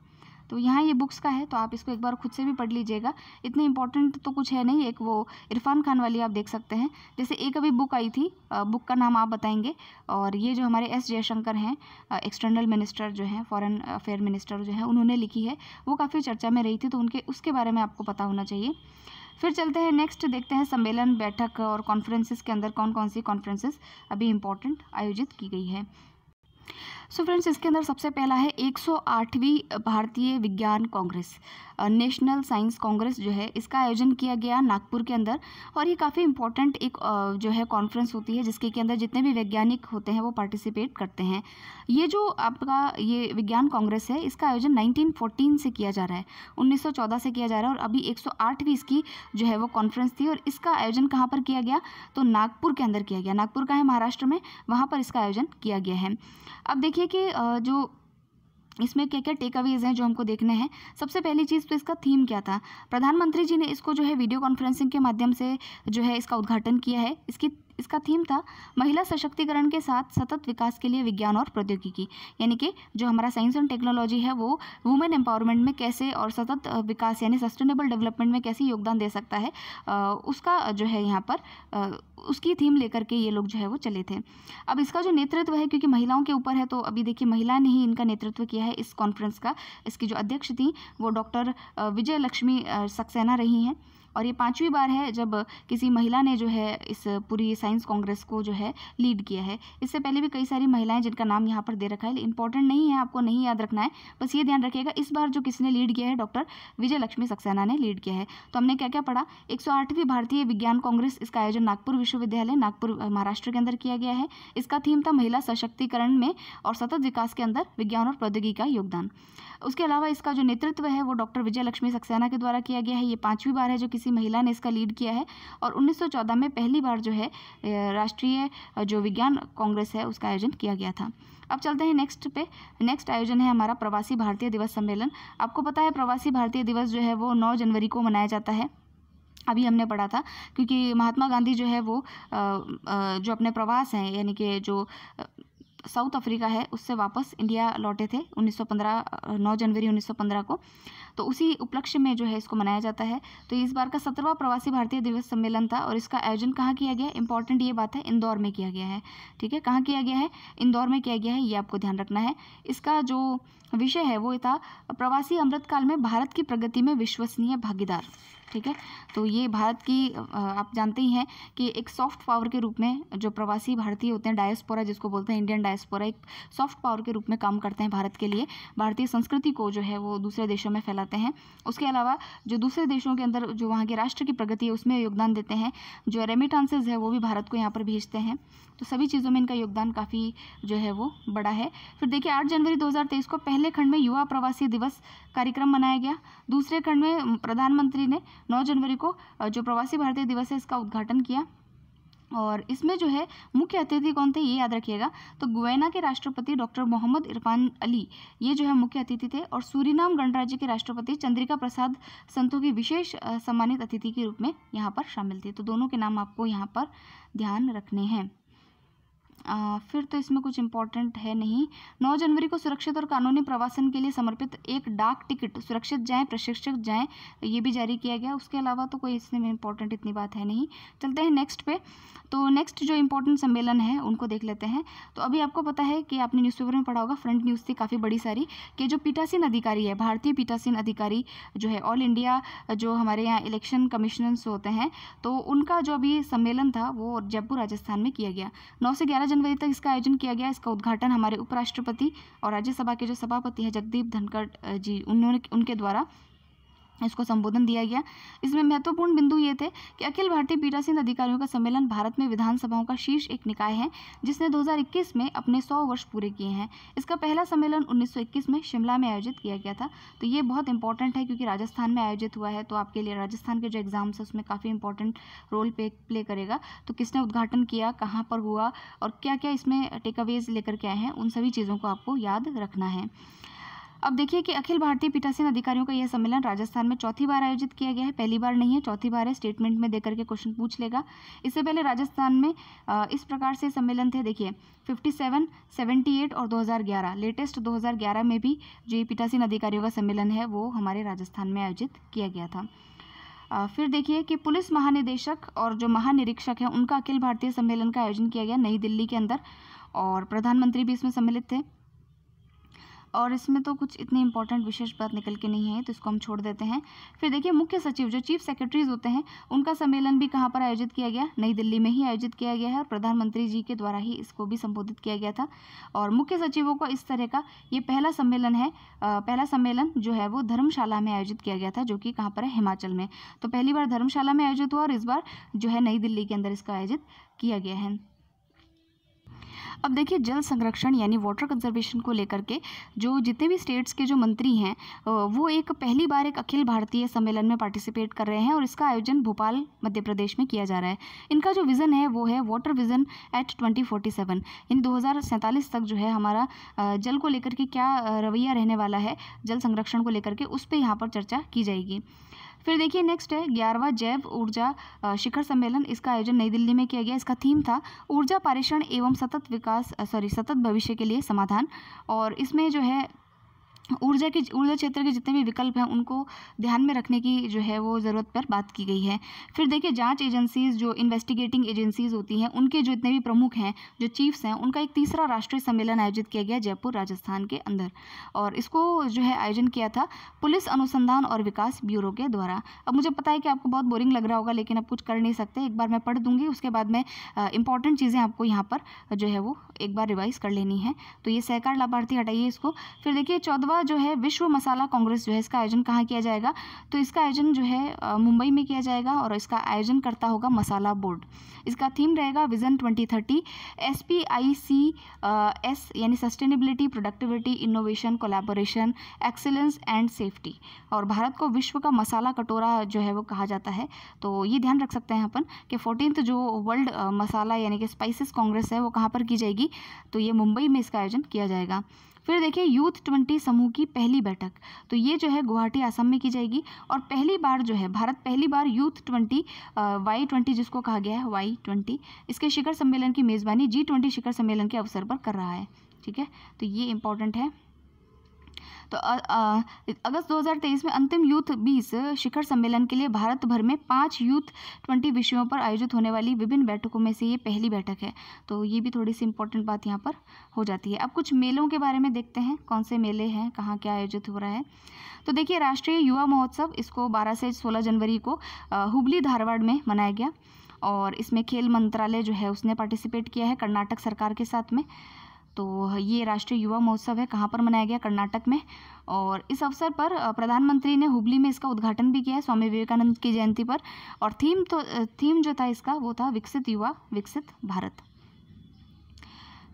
तो यहाँ ये बुक्स का है तो आप इसको एक बार खुद से भी पढ़ लीजिएगा इतने इंपॉर्टेंट तो कुछ है नहीं एक वो इरफान खान वाली आप देख सकते हैं जैसे एक अभी बुक आई थी बुक का नाम आप बताएंगे और ये जो हमारे एस जयशंकर हैं एक्सटर्नल मिनिस्टर जो हैं फ़ॉरन अफेयर मिनिस्टर जो हैं उन्होंने लिखी है वो काफ़ी चर्चा में रही थी तो उनके उसके बारे में आपको पता होना चाहिए फिर चलते हैं नेक्स्ट देखते हैं सम्मेलन बैठक और कॉन्फ्रेंसेस के अंदर कौन कौन सी कॉन्फ्रेंसेस अभी इम्पोर्टेंट आयोजित की गई है सो so फ्रेंड्स इसके अंदर सबसे पहला है 108वीं भारतीय विज्ञान कांग्रेस नेशनल साइंस कांग्रेस जो है इसका आयोजन किया गया नागपुर के अंदर और ये काफ़ी इंपॉर्टेंट एक जो है कॉन्फ्रेंस होती है जिसके के अंदर जितने भी वैज्ञानिक होते हैं वो पार्टिसिपेट करते हैं ये जो आपका ये विज्ञान कांग्रेस है इसका आयोजन नाइनटीन से किया जा रहा है उन्नीस से किया जा रहा है और अभी एक इसकी जो है वो कॉन्फ्रेंस थी और इसका आयोजन कहाँ पर किया गया तो नागपुर के अंदर किया गया नागपुर का है महाराष्ट्र में वहाँ पर इसका आयोजन किया गया है अब देखिए कि जो इसमें क्या क्या टेक अवेज हैं जो हमको देखने हैं सबसे पहली चीज़ तो इसका थीम क्या था प्रधानमंत्री जी ने इसको जो है वीडियो कॉन्फ्रेंसिंग के माध्यम से जो है इसका उद्घाटन किया है इसकी इसका थीम था महिला सशक्तिकरण के साथ सतत विकास के लिए विज्ञान और प्रौद्योगिकी यानी कि जो हमारा साइंस एंड टेक्नोलॉजी है वो वुमेन एम्पावरमेंट में कैसे और सतत विकास यानी सस्टेनेबल डेवलपमेंट में कैसे योगदान दे सकता है उसका जो है यहाँ पर उसकी थीम लेकर के ये लोग जो है वो चले थे अब इसका जो नेतृत्व है क्योंकि महिलाओं के ऊपर है तो अभी देखिए महिला ने ही इनका नेतृत्व किया है इस कॉन्फ्रेंस का इसकी जो अध्यक्ष थी वो डॉक्टर विजय लक्ष्मी सक्सेना रही हैं और ये पाँचवीं बार है जब किसी महिला ने जो है इस पूरी साइंस कांग्रेस को जो है लीड किया है इससे पहले भी कई सारी महिलाएं जिनका नाम यहाँ पर दे रखा है इंपॉर्टेंट नहीं है आपको नहीं याद रखना है बस ये ध्यान रखिएगा इस बार जो किसने लीड किया है डॉक्टर विजय लक्ष्मी सक्सेना ने लीड किया है तो हमने क्या क्या पढ़ा एक भारतीय विज्ञान कांग्रेस इसका आयोजन नागपुर विश्वविद्यालय नागपुर महाराष्ट्र के अंदर किया गया है इसका थीम था महिला सशक्तिकरण में और सतत विकास के अंदर विज्ञान और प्रौद्योगिकी का योगदान उसके अलावा इसका जो नेतृत्व है वो डॉक्टर विजय लक्ष्मी सक्सेना के द्वारा किया गया है ये पाँचवीं बार है जो किसी महिला ने इसका लीड किया है और 1914 में पहली बार जो है राष्ट्रीय जो विज्ञान कांग्रेस है उसका आयोजन किया गया था अब चलते हैं नेक्स्ट पे नेक्स्ट आयोजन है हमारा प्रवासी भारतीय दिवस सम्मेलन आपको पता है प्रवासी भारतीय दिवस जो है वो नौ जनवरी को मनाया जाता है अभी हमने पढ़ा था क्योंकि महात्मा गांधी जो है वो जो अपने प्रवास हैं यानी कि जो साउथ अफ्रीका है उससे वापस इंडिया लौटे थे 1915 9 जनवरी 1915 को तो उसी उपलक्ष्य में जो है इसको मनाया जाता है तो इस बार का सत्रहवा प्रवासी भारतीय दिवस सम्मेलन था और इसका आयोजन कहाँ किया गया इंपॉर्टेंट ये बात है इंदौर में किया गया है ठीक है कहाँ किया गया है इंदौर में किया गया है ये आपको ध्यान रखना है इसका जो विषय है वो था प्रवासी अमृतकाल में भारत की प्रगति में विश्वसनीय भागीदार ठीक है तो ये भारत की आप जानते ही हैं कि एक सॉफ्ट पावर के रूप में जो प्रवासी भारतीय होते हैं डायस्पोरा जिसको बोलते हैं इंडियन डायस्पोरा एक सॉफ्ट पावर के रूप में काम करते हैं भारत के लिए भारतीय संस्कृति को जो है वो दूसरे देशों में फैला कहलाते हैं उसके अलावा जो दूसरे देशों के अंदर जो वहाँ के राष्ट्र की प्रगति है उसमें योगदान देते हैं जो रेमिटांसेज है वो भी भारत को यहाँ पर भेजते हैं तो सभी चीज़ों में इनका योगदान काफ़ी जो है वो बड़ा है फिर देखिए आठ जनवरी दो को पहले खंड में युवा प्रवासी दिवस कार्यक्रम मनाया गया दूसरे खंड में प्रधानमंत्री ने नौ जनवरी को जो प्रवासी भारतीय दिवस है इसका उद्घाटन किया और इसमें जो है मुख्य अतिथि कौन थे ये याद रखिएगा तो गुएना के राष्ट्रपति डॉक्टर मोहम्मद इरफान अली ये जो है मुख्य अतिथि थे और सूरीनाम गणराज्य के राष्ट्रपति चंद्रिका प्रसाद संतों की विशेष सम्मानित अतिथि के रूप में यहाँ पर शामिल थे तो दोनों के नाम आपको यहाँ पर ध्यान रखने हैं आ, फिर तो इसमें कुछ इंपॉर्टेंट है नहीं 9 जनवरी को सुरक्षित और कानूनी प्रवासन के लिए समर्पित एक डाक टिकट सुरक्षित जाएँ प्रशिक्षित जाएँ ये भी जारी किया गया उसके अलावा तो कोई इसमें इंपॉर्टेंट इतनी बात है नहीं चलते हैं नेक्स्ट पे तो नेक्स्ट जो इंपॉर्टेंट सम्मेलन है उनको देख लेते हैं तो अभी आपको पता है कि आपने न्यूज़पेपर में पढ़ा होगा फ्रंट न्यूज़ थी काफ़ी बड़ी सारी कि जो पीटासीन अधिकारी है भारतीय पीटासीन अधिकारी जो है ऑल इंडिया जो हमारे यहाँ इलेक्शन कमिश्नर्स होते हैं तो उनका जो अभी सम्मेलन था वो जयपुर राजस्थान में किया गया नौ से ग्यारह जनवरी तक इसका आयोजन किया गया इसका उद्घाटन हमारे उपराष्ट्रपति और राज्यसभा के जो सभापति हैं जगदीप धनखड़ जी उन्होंने उनके द्वारा इसको संबोधन दिया गया इसमें महत्वपूर्ण बिंदु ये थे कि अखिल भारतीय पीठासीन अधिकारियों का सम्मेलन भारत में विधानसभाओं का शीर्ष एक निकाय है जिसने 2021 में अपने 100 वर्ष पूरे किए हैं इसका पहला सम्मेलन 1921 में शिमला में आयोजित किया गया था तो ये बहुत इंपॉर्टेंट है क्योंकि राजस्थान में आयोजित हुआ है तो आपके लिए राजस्थान के जो एग्ज़ाम्स है उसमें काफ़ी इंपॉर्टेंट रोल पे प्ले करेगा तो किसने उद्घाटन किया कहाँ पर हुआ और क्या क्या इसमें टेकअवेज लेकर के आए हैं उन सभी चीज़ों को आपको याद रखना है अब देखिए कि अखिल भारतीय पीठासीन अधिकारियों का यह सम्मेलन राजस्थान में चौथी बार आयोजित किया गया है पहली बार नहीं है चौथी बार है स्टेटमेंट में देकर के क्वेश्चन पूछ लेगा इससे पहले राजस्थान में इस प्रकार से सम्मेलन थे देखिए 57, 78 और 2011 लेटेस्ट 2011 में भी जो ये पीठासीन अधिकारियों का सम्मेलन है वो हमारे राजस्थान में आयोजित किया गया था फिर देखिए कि पुलिस महानिदेशक और जो महानिरीक्षक हैं उनका अखिल भारतीय सम्मेलन का आयोजन किया गया नई दिल्ली के अंदर और प्रधानमंत्री भी इसमें सम्मिलित थे और इसमें तो कुछ इतनी इंपॉर्टेंट विशेष बात निकल के नहीं है तो इसको हम छोड़ देते हैं फिर देखिए मुख्य सचिव जो चीफ सेक्रेटरीज होते हैं उनका सम्मेलन भी कहाँ पर आयोजित किया गया नई दिल्ली में ही आयोजित किया गया है और प्रधानमंत्री जी के द्वारा ही इसको भी संबोधित किया गया था और मुख्य सचिवों का इस तरह का ये पहला सम्मेलन है पहला सम्मेलन जो है वो धर्मशाला में आयोजित किया गया था जो कि कहाँ पर है हिमाचल में तो पहली बार धर्मशाला में आयोजित हुआ और इस बार जो है नई दिल्ली के अंदर इसका आयोजित किया गया है अब देखिए जल संरक्षण यानी वाटर कंजर्वेशन को लेकर के जो जितने भी स्टेट्स के जो मंत्री हैं वो एक पहली बार एक अखिल भारतीय सम्मेलन में पार्टिसिपेट कर रहे हैं और इसका आयोजन भोपाल मध्य प्रदेश में किया जा रहा है इनका जो विज़न है वो है water vision at twenty forty seven इन दो तक जो है हमारा जल को लेकर के क्या रवैया रहने वाला है जल संरक्षण को लेकर के उस पर यहाँ पर चर्चा की जाएगी फिर देखिए नेक्स्ट है ग्यारहवा जैव ऊर्जा शिखर सम्मेलन इसका आयोजन नई दिल्ली में किया गया इसका थीम था ऊर्जा पारिषण एवं सतत विकास सॉरी सतत भविष्य के लिए समाधान और इसमें जो है ऊर्जा के ऊर्जा क्षेत्र के जितने भी विकल्प हैं उनको ध्यान में रखने की जो है वो ज़रूरत पर बात की गई है फिर देखिए जांच एजेंसीज़ जो इन्वेस्टिगेटिंग एजेंसीज़ होती हैं उनके जो इतने भी प्रमुख हैं जो चीफ्स हैं उनका एक तीसरा राष्ट्रीय सम्मेलन आयोजित किया गया जयपुर राजस्थान के अंदर और इसको जो है आयोजन किया था पुलिस अनुसंधान और विकास ब्यूरो के द्वारा अब मुझे पता है कि आपको बहुत बोरिंग लग रहा होगा लेकिन अब कुछ कर नहीं सकते एक बार मैं पढ़ दूंगी उसके बाद मैं इंपॉर्टेंट चीज़ें आपको यहाँ पर जो है वो एक बार रिवाइज़ कर लेनी है तो ये सहकार लाभार्थी हटाइए इसको फिर देखिए चौदह अलावा जो है विश्व मसाला कांग्रेस जो है इसका आयोजन कहाँ किया जाएगा तो इसका आयोजन जो है मुंबई में किया जाएगा और इसका आयोजन करता होगा मसाला बोर्ड इसका थीम रहेगा vision 2030 S P I C E S sustainability productivity innovation collaboration excellence and safety और भारत को विश्व का मसाला कटोरा जो है वो कहा जाता है तो ये ध्यान रख सकते हैं अपन कि फोर्टीन जो वर्ल्ड मसाला यानी कि स्पाइसिस कांग्रेस है वो कहाँ पर की जाएगी तो ये मुंबई में इसका आयोजन किया जाएगा फिर देखिए यूथ ट्वेंटी समूह की पहली बैठक तो ये जो है गुवाहाटी आसाम में की जाएगी और पहली बार जो है भारत पहली बार यूथ ट्वेंटी वाई ट्वेंटी जिसको कहा गया है वाई ट्वेंटी इसके शिखर सम्मेलन की मेज़बानी जी ट्वेंटी शिखर सम्मेलन के अवसर पर कर रहा है ठीक है तो ये इंपॉर्टेंट है तो अगस्त 2023 में अंतिम यूथ 20 शिखर सम्मेलन के लिए भारत भर में पाँच यूथ 20 विषयों पर आयोजित होने वाली विभिन्न बैठकों में से ये पहली बैठक है तो ये भी थोड़ी सी इंपॉर्टेंट बात यहाँ पर हो जाती है अब कुछ मेलों के बारे में देखते हैं कौन से मेले हैं कहाँ क्या आयोजित हो रहा है तो देखिए राष्ट्रीय युवा महोत्सव इसको 12 से 16 जनवरी को हुबली धारवाड़ में मनाया गया और इसमें खेल मंत्रालय जो है उसने पार्टिसिपेट किया है कर्नाटक सरकार के साथ में तो ये राष्ट्रीय युवा महोत्सव है कहाँ पर मनाया गया कर्नाटक में और इस अवसर पर प्रधानमंत्री ने हुबली में इसका उद्घाटन भी किया है स्वामी विवेकानंद की जयंती पर और थीम तो थीम जो था इसका वो था विकसित युवा विकसित भारत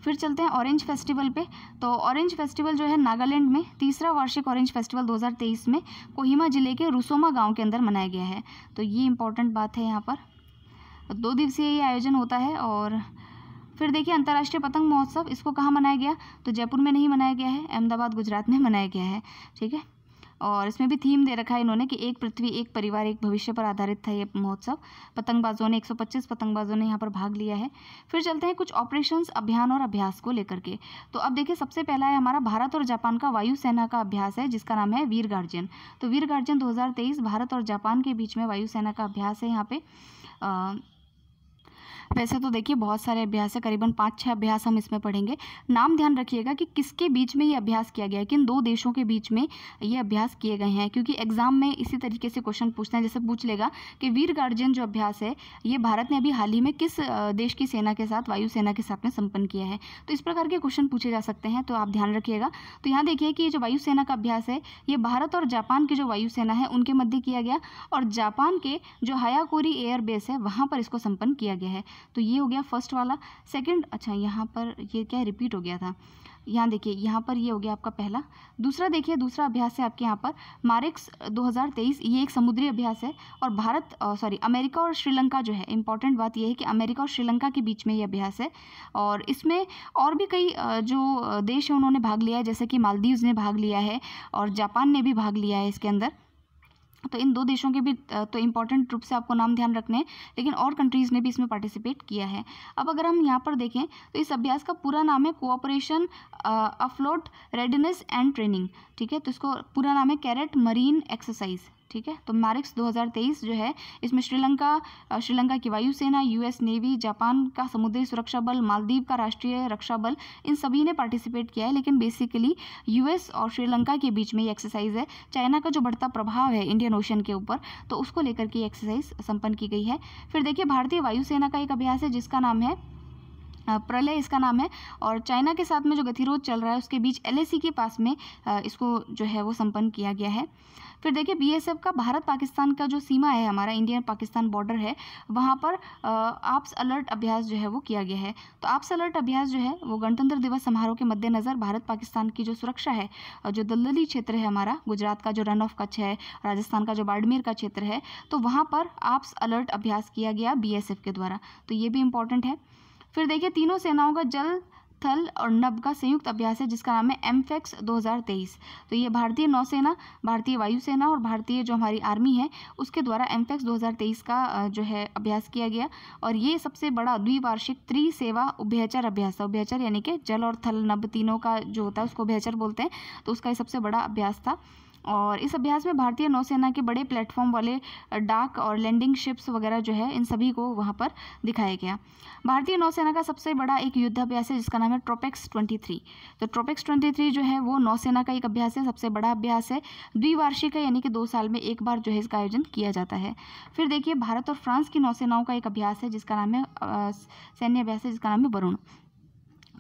फिर चलते हैं ऑरेंज फेस्टिवल पे तो ऑरेंज फेस्टिवल जो है नागालैंड में तीसरा वार्षिक ऑरेंज फेस्टिवल 2023 में कोहिमा ज़िले के रुसोमा गांव के अंदर मनाया गया है तो ये इम्पोर्टेंट बात है यहाँ पर दो दिवसीय ये आयोजन होता है और फिर देखिए अंतर्राष्ट्रीय पतंग महोत्सव इसको कहाँ मनाया गया तो जयपुर में नहीं मनाया गया है अहमदाबाद गुजरात में मनाया गया है ठीक है और इसमें भी थीम दे रखा है इन्होंने कि एक पृथ्वी एक परिवार एक भविष्य पर आधारित था ये महोत्सव पतंगबाजों ने 125 पतंगबाजों ने यहाँ पर भाग लिया है फिर चलते हैं कुछ ऑपरेशंस अभियान और अभ्यास को लेकर के तो अब देखिए सबसे पहला है हमारा भारत और जापान का वायुसेना का अभ्यास है जिसका नाम है वीर गार्जियन तो वीर गार्जियन दो भारत और जापान के बीच में वायुसेना का अभ्यास है यहाँ पर वैसे तो देखिए बहुत सारे अभ्यास है करीबन पाँच छः अभ्यास हम इसमें पढ़ेंगे नाम ध्यान रखिएगा कि किसके बीच में ये अभ्यास किया गया है किन दो देशों के बीच में ये अभ्यास किए गए हैं क्योंकि एग्जाम में इसी तरीके से क्वेश्चन पूछते हैं जैसे पूछ लेगा कि वीर गार्जियन जो अभ्यास है ये भारत ने अभी हाल ही में किस देश की सेना के साथ वायुसेना के साथ में संपन्न किया है तो इस प्रकार के क्वेश्चन पूछे जा सकते हैं तो आप ध्यान रखिएगा तो यहाँ देखिए कि ये जो वायुसेना का अभ्यास है ये भारत और जापान की जो वायुसेना है उनके मध्य किया गया और जापान के जो हयाकोरी एयरबेस है वहाँ पर इसको संपन्न किया गया है तो ये हो गया फर्स्ट वाला सेकंड अच्छा यहाँ पर ये क्या रिपीट हो गया था यहाँ देखिए यहाँ पर ये हो गया आपका पहला दूसरा देखिए दूसरा अभ्यास है आपके यहाँ पर मारिक्स 2023 ये एक समुद्री अभ्यास है और भारत सॉरी अमेरिका और श्रीलंका जो है इंपॉर्टेंट बात यह है कि अमेरिका और श्रीलंका के बीच में ये अभ्यास है और इसमें और भी कई जो देश हैं उन्होंने भाग लिया है जैसे कि मालदीव्स ने भाग लिया है और जापान ने भी भाग लिया है इसके अंदर तो इन दो देशों के भी तो इम्पॉर्टेंट रूप से आपको नाम ध्यान रखने हैं लेकिन और कंट्रीज़ ने भी इसमें पार्टिसिपेट किया है अब अगर हम यहाँ पर देखें तो इस अभ्यास का पूरा नाम है cooperation afloat readiness and training ठीक है तो इसको पूरा नाम है कैरेट मरीन एक्सरसाइज ठीक है तो मैरिक्स 2023 जो है इसमें श्रीलंका श्रीलंका की वायुसेना यूएस नेवी जापान का समुद्री सुरक्षा बल मालदीव का राष्ट्रीय रक्षा बल इन सभी ने पार्टिसिपेट किया है लेकिन बेसिकली यूएस और श्रीलंका के बीच में ये एक्सरसाइज है चाइना का जो बढ़ता प्रभाव है इंडियन ओशन के ऊपर तो उसको लेकर के एक्सरसाइज संपन्न की गई है फिर देखिए भारतीय वायुसेना का एक अभ्यास है जिसका नाम है प्रलय इसका नाम है और चाइना के साथ में जो गतिरोध चल रहा है उसके बीच एलएसी के पास में इसको जो है वो संपन्न किया गया है फिर देखिए बीएसएफ का भारत पाकिस्तान का जो सीमा है हमारा इंडिया पाकिस्तान बॉर्डर है वहाँ पर आप्स अलर्ट अभ्यास जो है वो किया गया है तो आप्स अलर्ट अभ्यास जो है वो गणतंत्र दिवस समारोह के मद्देनज़र भारत पाकिस्तान की जो सुरक्षा है जो दलदली क्षेत्र है हमारा गुजरात का जो रन ऑफ कच्छ है राजस्थान का जो बाड़मेर का क्षेत्र है तो वहाँ पर आप्स अलर्ट अभ्यास किया गया बी के द्वारा तो ये भी इम्पोर्टेंट है फिर देखिए तीनों सेनाओं का जल थल और नभ का संयुक्त अभ्यास है जिसका नाम है एमफेक्स 2023 तो ये भारतीय नौसेना भारतीय वायुसेना और भारतीय जो हमारी आर्मी है उसके द्वारा एमफेक्स 2023 का जो है अभ्यास किया गया और ये सबसे बड़ा द्विवार्षिक त्रिसेवा उभ्याचर अभ्यास था उभ्याचर यानी कि जल और थल नभ तीनों का जो होता है उसको उभ्याचर बोलते हैं तो उसका ये सबसे बड़ा अभ्यास था और इस अभ्यास में भारतीय नौसेना के बड़े प्लेटफॉर्म वाले डाक और लैंडिंग शिप्स वगैरह जो है इन सभी को वहाँ पर दिखाया गया भारतीय नौसेना का सबसे बड़ा एक युद्धाभ्यास है जिसका नाम है ट्रोपेक्स ट्वेंटी थ्री तो ट्रोपेक्स ट्वेंटी थ्री जो है वो नौसेना का एक अभ्यास है सबसे बड़ा अभ्यास है द्विवार्षिक है यानी कि दो साल में एक बार जो है इसका आयोजन किया जाता है फिर देखिए भारत और फ्रांस की नौसेनाओं का एक अभ्यास है जिसका नाम है सैन्य अभ्यास है जिसका नाम है वरुण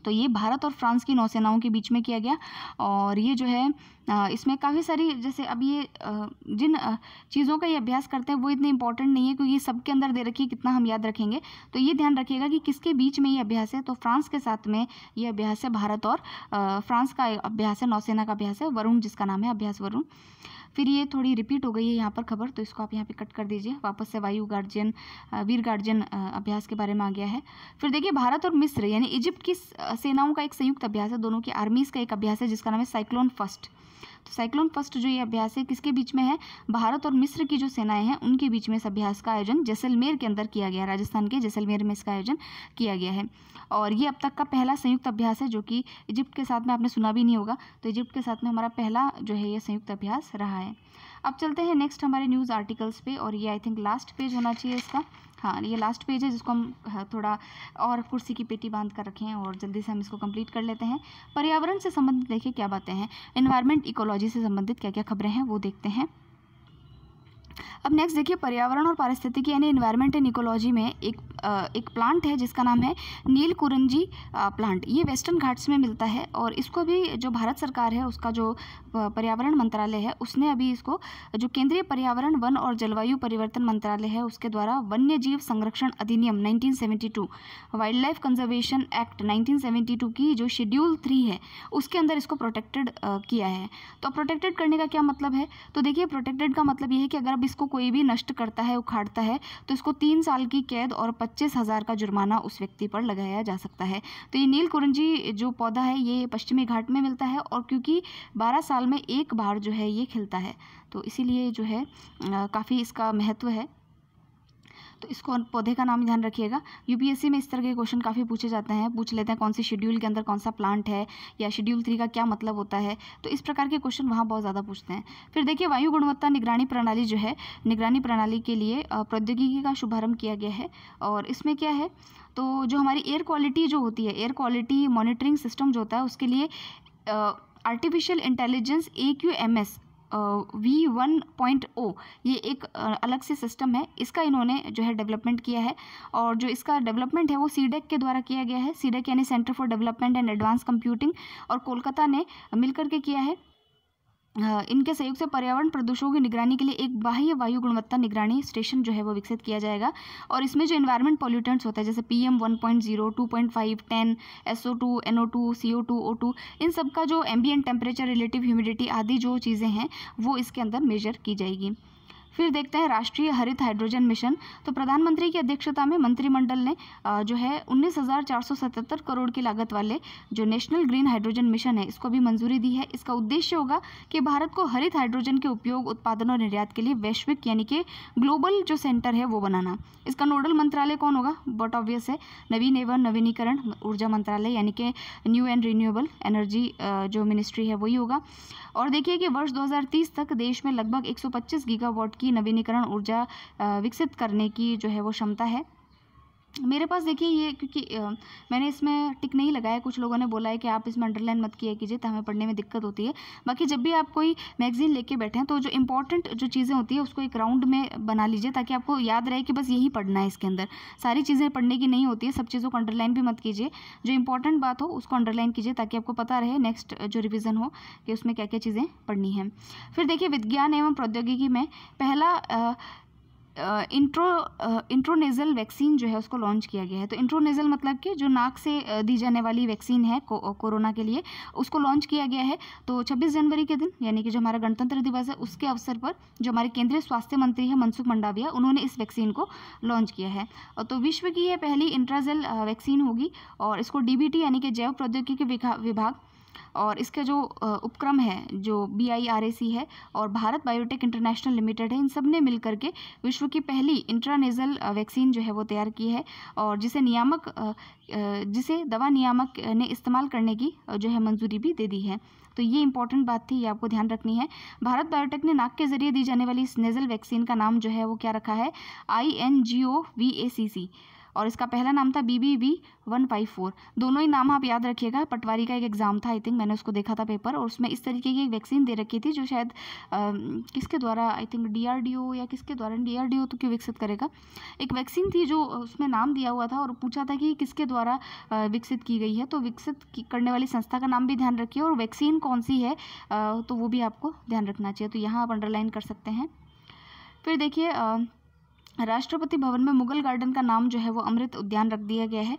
तो ये भारत और फ्रांस की नौसेनाओं के बीच में किया गया और ये जो है इसमें काफ़ी सारी जैसे अब ये जिन चीज़ों का ये अभ्यास करते हैं वो इतने इंपॉर्टेंट नहीं है क्योंकि ये सबके अंदर दे रखिए कितना हम याद रखेंगे तो ये ध्यान रखिएगा कि किसके बीच में ये अभ्यास है तो फ्रांस के साथ में ये अभ्यास है भारत और फ्रांस का अभ्यास है नौसेना का अभ्यास है वरुण जिसका नाम है अभ्यास वरुण फिर ये थोड़ी रिपीट हो गई है यहाँ पर खबर तो इसको आप यहाँ पे कट कर दीजिए वापस से वायु गार्जियन वीर गार्जियन अभ्यास के बारे में आ गया है फिर देखिए भारत और मिस्र यानी इजिप्ट की सेनाओं का एक संयुक्त अभ्यास है दोनों की आर्मीज़ का एक अभ्यास है जिसका नाम है साइक्लोन फर्स्ट तो साइक्लोन फर्स्ट जो ये अभ्यास है किसके बीच में है भारत और मिस्र की जो सेनाएं हैं उनके बीच में इस अभ्यास का आयोजन जैसलमेर के अंदर किया गया राजस्थान के जैसलमेर में इसका आयोजन किया गया है और ये अब तक का पहला संयुक्त अभ्यास है जो कि इजिप्ट के साथ में आपने सुना भी नहीं होगा तो इजिप्ट के साथ में हमारा पहला जो है ये संयुक्त अभ्यास रहा है अब चलते हैं नेक्स्ट हमारे न्यूज़ आर्टिकल्स पे और ये आई थिंक लास्ट पेज होना चाहिए इसका हाँ ये लास्ट पेज है जिसको हम हाँ, थोड़ा और कुर्सी की पेटी बांध कर रखें और जल्दी से हम इसको कंप्लीट कर लेते हैं पर्यावरण से संबंधित देखिए क्या बातें हैं इन्वायरमेंट इकोलॉजी से संबंधित क्या क्या खबरें हैं वो देखते हैं अब नेक्स्ट देखिए पर्यावरण और पारिस्थितिकी यानी इन्वायरमेंट एंड इकोलॉजी में एक एक प्लांट है जिसका नाम है नील कुरंजी प्लांट ये वेस्टर्न घाट्स में मिलता है और इसको भी जो भारत सरकार है उसका जो पर्यावरण मंत्रालय है उसने अभी इसको जो केंद्रीय पर्यावरण वन और जलवायु परिवर्तन मंत्रालय है उसके द्वारा वन्य जीव संरक्षण अधिनियम nineteen wild life conservation act nineteen की जो शेड्यूल थ्री है उसके अंदर इसको प्रोटेक्टेड किया है तो प्रोटेक्टेड करने का क्या मतलब है तो देखिए प्रोटेक्टेड का मतलब ये है कि अगर आप इसको कोई भी नष्ट करता है उखाड़ता है तो इसको तीन साल की कैद और पच्चीस हज़ार का जुर्माना उस व्यक्ति पर लगाया जा सकता है तो ये नील कुरंजी जो पौधा है ये पश्चिमी घाट में मिलता है और क्योंकि बारह साल में एक बार जो है ये खिलता है तो इसीलिए जो है काफ़ी इसका महत्व है तो इसको पौधे का नाम ध्यान रखिएगा यूपीएससी में इस तरह के क्वेश्चन काफ़ी पूछे जाते हैं पूछ लेते हैं कौन से शेड्यूल के अंदर कौन सा प्लांट है या शेड्यूल थ्री का क्या मतलब होता है तो इस प्रकार के क्वेश्चन वहाँ बहुत ज़्यादा पूछते हैं फिर देखिए वायु गुणवत्ता निगरानी प्रणाली जो है निगरानी प्रणाली के लिए प्रौद्योगिकी का शुभारंभ किया गया है और इसमें क्या है तो जो हमारी एयर क्वालिटी जो होती है एयर क्वालिटी मॉनिटरिंग सिस्टम जो होता है उसके लिए artificial intelligence A Q M S V one point O ये एक अलग से सिस्टम है इसका इन्होंने जो है डेवलपमेंट किया है और जो इसका डेवलपमेंट है वो सीडेक e के द्वारा किया गया है सीडेक e यानी centre for development and advance computing और कोलकाता ने मिलकर के किया है इनके सहयोग से पर्यावरण प्रदूषणों की निगरानी के लिए एक बाह्य वायु गुणवत्ता निगरानी स्टेशन जो है वो विकसित किया जाएगा और इसमें जो इन्वायरमेंट पॉल्यूटेंट्स होता है जैसे P M one point zero two point five ten S O two N O two C O two O two इन सबका जो एम्बियन टेम्परेचर रिलेटिव ह्यूमिडिटी आदि जो चीज़ें हैं वो इसके अंदर मेजर की जाएगी फिर देखते हैं राष्ट्रीय हरित हाइड्रोजन मिशन तो प्रधानमंत्री की अध्यक्षता में मंत्रिमंडल ने जो है उन्नीस करोड़ की लागत वाले जो नेशनल ग्रीन हाइड्रोजन मिशन है इसको भी मंजूरी दी है इसका उद्देश्य होगा कि भारत को हरित हाइड्रोजन के उपयोग उत्पादन और निर्यात के लिए वैश्विक यानी कि ग्लोबल जो सेंटर है वो बनाना इसका नोडल मंत्रालय कौन होगा बट ऑब्वियस है नवीन एवं नवीनीकरण ऊर्जा मंत्रालय यानी कि न्यू एंड रिन्यूएबल एनर्जी जो मिनिस्ट्री है वही होगा और देखिए कि वर्ष 2030 तक देश में लगभग 125 गीगावाट की की नवीनीकरण ऊर्जा विकसित करने की जो है वो क्षमता है मेरे पास देखिए ये क्योंकि मैंने इसमें टिक नहीं लगाया कुछ लोगों ने बोला है कि आप इसमें अंडरलाइन मत किया कीजिए तो हमें पढ़ने में दिक्कत होती है बाकी जब भी आप कोई मैगजीन लेके बैठे हैं तो जो इंपॉर्टेंट जो चीज़ें होती है उसको एक राउंड में बना लीजिए ताकि आपको याद रहे कि बस यही पढ़ना है इसके अंदर सारी चीज़ें पढ़ने की नहीं होती है सब चीज़ों को अंडरलाइन भी मत कीजिए जो इंपॉर्टेंट बात हो उसको अंडरलाइन कीजिए ताकि आपको पता रहे नेक्स्ट जो रिविज़न हो कि उसमें क्या क्या चीज़ें पढ़नी है फिर देखिए विज्ञान एवं प्रौद्योगिकी में पहला इंट्रो इंट्रोनेज़ल वैक्सीन जो है उसको लॉन्च किया गया है तो इंट्रोनेज़ल मतलब कि जो नाक से दी जाने वाली वैक्सीन है को, कोरोना के लिए उसको लॉन्च किया गया है तो 26 जनवरी के दिन यानी कि जो हमारा गणतंत्र दिवस है उसके अवसर पर जो हमारे केंद्रीय स्वास्थ्य मंत्री है मनसुख मंडाविया उन्होंने इस वैक्सीन को लॉन्च किया है तो विश्व की यह पहली इंट्राजेल वैक्सीन होगी और इसको डी यानी कि जैव प्रौद्योगिकी विभाग और इसका जो उपक्रम है जो बी है और भारत बायोटेक इंटरनेशनल लिमिटेड है इन सब ने मिल करके विश्व की पहली इंट्रानेजल वैक्सीन जो है वो तैयार की है और जिसे नियामक जिसे दवा नियामक ने इस्तेमाल करने की जो है मंजूरी भी दे दी है तो ये इंपॉर्टेंट बात थी ये आपको ध्यान रखनी है भारत बायोटेक ने नाक के जरिए दी जाने वाली इस नेजल वैक्सीन का नाम जो है वो क्या रखा है I N G O V A सी सी और इसका पहला नाम था B B V one five four दोनों ही नाम आप याद रखिएगा पटवारी का एक एग्ज़ाम था आई थिंक मैंने उसको देखा था पेपर और उसमें इस तरीके की एक वैक्सीन दे रखी थी जो शायद आ, किसके द्वारा आई थिंक डी या किसके द्वारा डी तो क्यों विकसित करेगा एक वैक्सीन थी जो उसमें नाम दिया हुआ था और पूछा था कि किसके द्वारा विकसित की गई है तो विकसित करने वाली संस्था का नाम भी ध्यान रखिए और वैक्सीन कौन सी है तो वो भी आपको ध्यान रखना चाहिए तो यहाँ आप अंडरलाइन कर सकते हैं फिर देखिए राष्ट्रपति भवन में मुगल गार्डन का नाम जो है वो अमृत उद्यान रख दिया गया है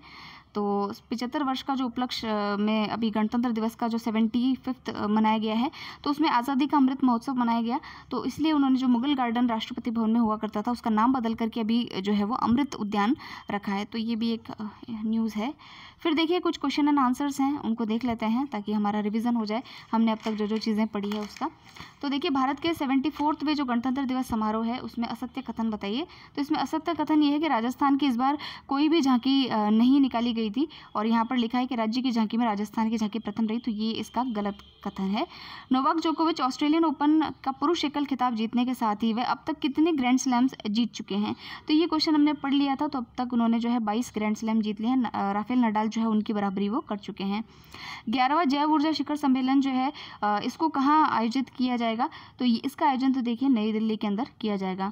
तो पिचहत्तर वर्ष का जो उपलक्ष्य में अभी गणतंत्र दिवस का जो सेवेंटी फिफ्थ मनाया गया है तो उसमें आज़ादी का अमृत महोत्सव मनाया गया तो इसलिए उन्होंने जो मुगल गार्डन राष्ट्रपति भवन में हुआ करता था उसका नाम बदल करके अभी जो है वो अमृत उद्यान रखा है तो ये भी एक न्यूज़ है फिर देखिए कुछ क्वेश्चन एंड आंसर्स हैं उनको देख लेते हैं ताकि हमारा रिविज़न हो जाए हमने अब तक जो जो चीज़ें पढ़ी है उसका तो देखिए भारत के सेवेंटी फोर्थ में जो गणतंत्र दिवस समारोह है उसमें असत्य कथन बताइए तो इसमें असत्य कथन ये है कि राजस्थान की इस बार कोई भी झांकी नहीं निकाली गई थी और यहाँ पर लिखा है कि राज्य की झांकी में राजस्थान की झांकी प्रथम रही तो ये इसका गलत कथन है नोवाक जोकोविच ऑस्ट्रेलियन ओपन का पुरुष एकल खिताब जीतने के साथ ही वह अब तक कितने ग्रैंड स्लैम्स जीत चुके हैं तो ये क्वेश्चन हमने पढ़ लिया था तो अब तक उन्होंने जो है बाईस ग्रैंड स्लैम जीत लिए हैं राफेल नडाल जो है उनकी बराबरी वो कर चुके हैं ग्यारहवा जैव ऊर्जा शिखर सम्मेलन जो है इसको कहाँ आयोजित किया जाएगा तो इसका आयोजन तो देखिए नई दिल्ली के अंदर किया जाएगा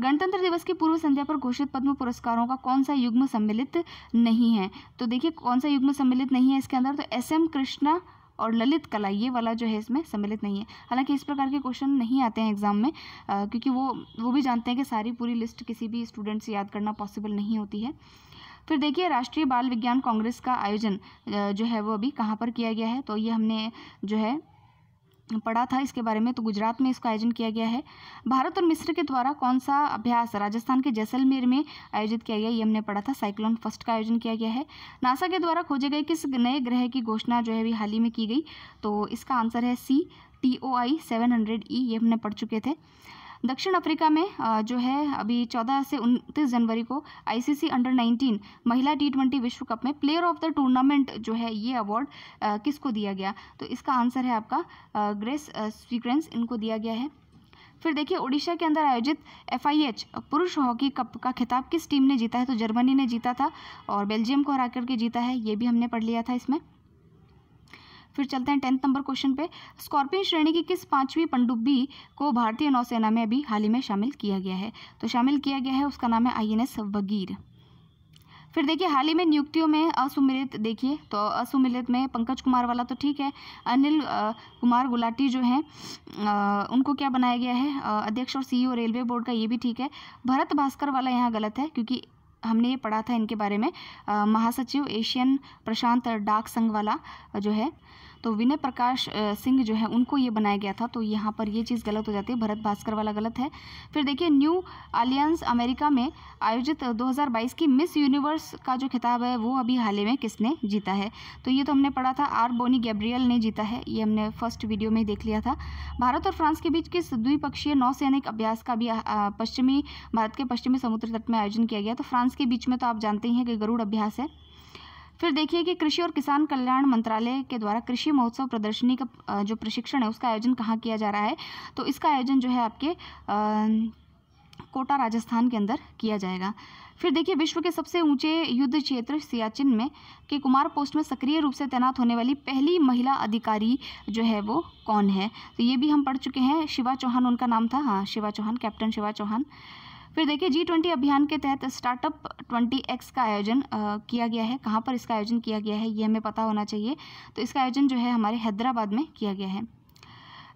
गणतंत्र दिवस की पूर्व संध्या पर घोषित पद्म पुरस्कारों का कौन सा युग्म सम्मिलित नहीं है तो देखिए कौन सा युग्म सम्मिलित नहीं है इसके अंदर तो एस एम कृष्णा और ललित कला ये वाला जो है इसमें सम्मिलित नहीं है हालांकि इस प्रकार के क्वेश्चन नहीं आते हैं एग्जाम में आ, क्योंकि वो वो भी जानते हैं कि सारी पूरी लिस्ट किसी भी स्टूडेंट से याद करना पॉसिबल नहीं होती है फिर देखिए राष्ट्रीय बाल विज्ञान कांग्रेस का आयोजन जो है वो अभी कहाँ पर किया गया है तो ये हमने जो है पढ़ा था इसके बारे में तो गुजरात में इसका आयोजन किया गया है भारत और मिस्र के द्वारा कौन सा अभ्यास राजस्थान के जैसलमेर में आयोजित किया गया ये हमने पढ़ा था साइक्लोन फर्स्ट का आयोजन किया गया है नासा के द्वारा खोजे गए किस नए ग्रह की घोषणा जो है अभी हाल ही में की गई तो इसका आंसर है C T O I seven hundred E ये हमने पढ़ चुके थे दक्षिण अफ्रीका में जो है अभी 14 से उनतीस जनवरी को आईसीसी अंडर 19 महिला टी विश्व कप में प्लेयर ऑफ द टूर्नामेंट जो है ये अवार्ड किसको दिया गया तो इसका आंसर है आपका ग्रेस स्वीक्रेंस इनको दिया गया है फिर देखिए ओडिशा के अंदर आयोजित एफ पुरुष हॉकी कप का खिताब किस टीम ने जीता है तो जर्मनी ने जीता था और बेल्जियम को हरा करके जीता है ये भी हमने पढ़ लिया था इसमें फिर चलते हैं टेंथ नंबर क्वेश्चन पे स्कॉर्पियन श्रेणी की किस पांचवी पंडुब्बी को भारतीय नौसेना में अभी हाल ही में शामिल किया गया है तो शामिल किया गया है उसका नाम है आई एस वगीर फिर देखिए हाल ही में नियुक्तियों में असुमिलित देखिए तो असुमिलित में पंकज कुमार वाला तो ठीक है अनिल कुमार गुलाटी जो हैं उनको क्या बनाया गया है अध्यक्ष और सीईओ रेलवे बोर्ड का ये भी ठीक है भरत भास्कर वाला यहाँ गलत है क्योंकि हमने ये पढ़ा था इनके बारे में महासचिव एशियन प्रशांत डाक संघ वाला जो है तो विनय प्रकाश सिंह जो है उनको ये बनाया गया था तो यहाँ पर ये चीज़ गलत हो जाती है भरत भास्कर वाला गलत है फिर देखिए न्यू अलियंस अमेरिका में आयोजित 2022 की मिस यूनिवर्स का जो खिताब है वो अभी हाल ही में किसने जीता है तो ये तो हमने पढ़ा था आर बोनी गैब्रियल ने जीता है ये हमने फर्स्ट वीडियो में देख लिया था भारत और फ्रांस के बीच किस द्विपक्षीय नौसैनिक अभ्यास का भी पश्चिमी भारत के पश्चिमी समुद्र तट में आयोजन किया गया तो फ्रांस के बीच में तो आप जानते ही हैं कि गरुड़ अभ्यास है फिर देखिए कि कृषि और किसान कल्याण मंत्रालय के द्वारा कृषि महोत्सव प्रदर्शनी का जो प्रशिक्षण है उसका आयोजन कहाँ किया जा रहा है तो इसका आयोजन जो है आपके कोटा राजस्थान के अंदर किया जाएगा फिर देखिए विश्व के सबसे ऊंचे युद्ध क्षेत्र सियाचिन में के कुमार पोस्ट में सक्रिय रूप से तैनात होने वाली पहली महिला अधिकारी जो है वो कौन है तो ये भी हम पढ़ चुके हैं शिवा चौहान उनका नाम था हाँ शिवा चौहान कैप्टन शिवा चौहान फिर देखिए जी ट्वेंटी अभियान के तहत स्टार्टअप ट्वेंटी एक्स का आयोजन किया गया है कहाँ पर इसका आयोजन किया गया है ये हमें पता होना चाहिए तो इसका आयोजन जो है हमारे हैदराबाद में किया गया है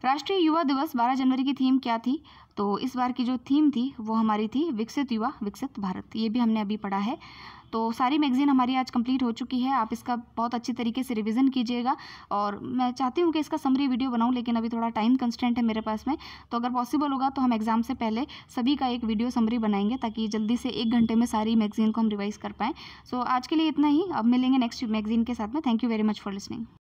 राष्ट्रीय युवा दिवस 12 जनवरी की थीम क्या थी तो इस बार की जो थीम थी वो हमारी थी विकसित युवा विकसित भारत ये भी हमने अभी पढ़ा है तो सारी मैगज़ीन हमारी आज कंप्लीट हो चुकी है आप इसका बहुत अच्छी तरीके से रिविज़न कीजिएगा और मैं चाहती हूँ कि इसका समरी वीडियो बनाऊँ लेकिन अभी थोड़ा टाइम कंस्टेंट है मेरे पास में तो अगर पॉसिबल होगा तो हम एग्ज़ाम से पहले सभी का एक वीडियो समरी बनाएंगे ताकि जल्दी से एक घंटे में सारी मैगज़ीन को हम रिवाइज़ कर पाएँ सो आज के लिए इतना ही अब मिलेंगे नेक्स्ट मैगज़ीन के साथ में thank you very much for listening